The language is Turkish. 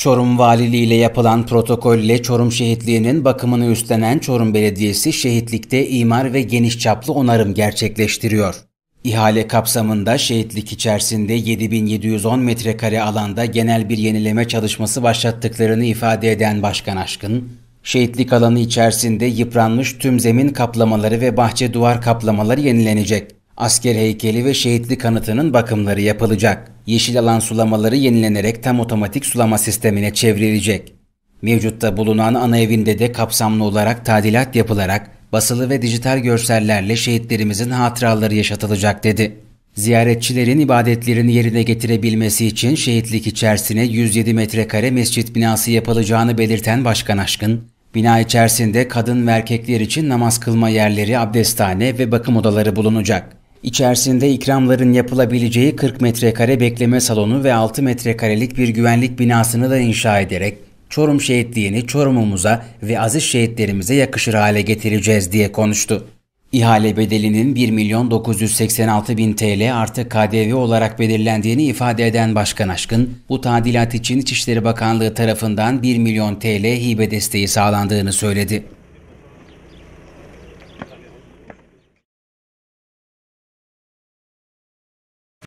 Çorum Valiliği ile yapılan protokolle Çorum şehitliğinin bakımını üstlenen Çorum Belediyesi şehitlikte imar ve geniş çaplı onarım gerçekleştiriyor. İhale kapsamında şehitlik içerisinde 7710 metrekare alanda genel bir yenileme çalışması başlattıklarını ifade eden Başkan Aşkın, şehitlik alanı içerisinde yıpranmış tüm zemin kaplamaları ve bahçe duvar kaplamaları yenilenecek. Asker heykeli ve şehitli kanıtının bakımları yapılacak. Yeşil alan sulamaları yenilenerek tam otomatik sulama sistemine çevrilecek. Mevcutta bulunan ana evinde de kapsamlı olarak tadilat yapılarak basılı ve dijital görsellerle şehitlerimizin hatıraları yaşatılacak dedi. Ziyaretçilerin ibadetlerini yerine getirebilmesi için şehitlik içerisine 107 metrekare mescit binası yapılacağını belirten Başkan Aşkın, bina içerisinde kadın ve erkekler için namaz kılma yerleri, abdesthane ve bakım odaları bulunacak. İçerisinde ikramların yapılabileceği 40 metrekare bekleme salonu ve 6 metrekarelik bir güvenlik binasını da inşa ederek Çorum şehitliğini Çorum'umuza ve aziz şehitlerimize yakışır hale getireceğiz diye konuştu. İhale bedelinin 1 milyon 986 bin TL artı KDV olarak belirlendiğini ifade eden Başkan Aşkın, bu tadilat için İçişleri Bakanlığı tarafından 1 milyon TL hibe desteği sağlandığını söyledi.